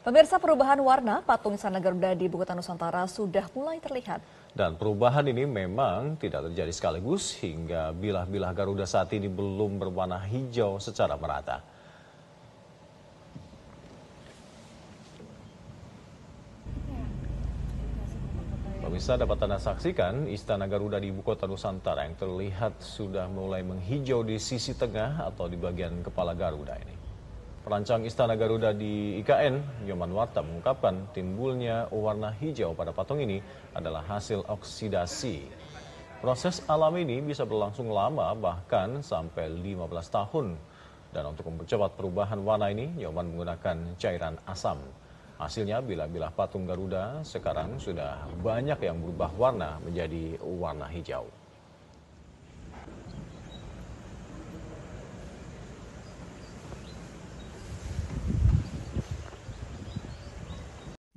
Pemirsa perubahan warna patung Istana Garuda di Ibu Kota Nusantara sudah mulai terlihat. Dan perubahan ini memang tidak terjadi sekaligus hingga bilah-bilah Garuda saat ini belum berwarna hijau secara merata. Pemirsa dapat Anda saksikan Istana Garuda di Ibu Kota Nusantara yang terlihat sudah mulai menghijau di sisi tengah atau di bagian kepala Garuda ini. Perancang Istana Garuda di IKN, Nyoman Warta mengungkapkan timbulnya warna hijau pada patung ini adalah hasil oksidasi. Proses alam ini bisa berlangsung lama bahkan sampai 15 tahun. Dan untuk mempercepat perubahan warna ini, Nyoman menggunakan cairan asam. Hasilnya bila-bila patung Garuda sekarang sudah banyak yang berubah warna menjadi warna hijau.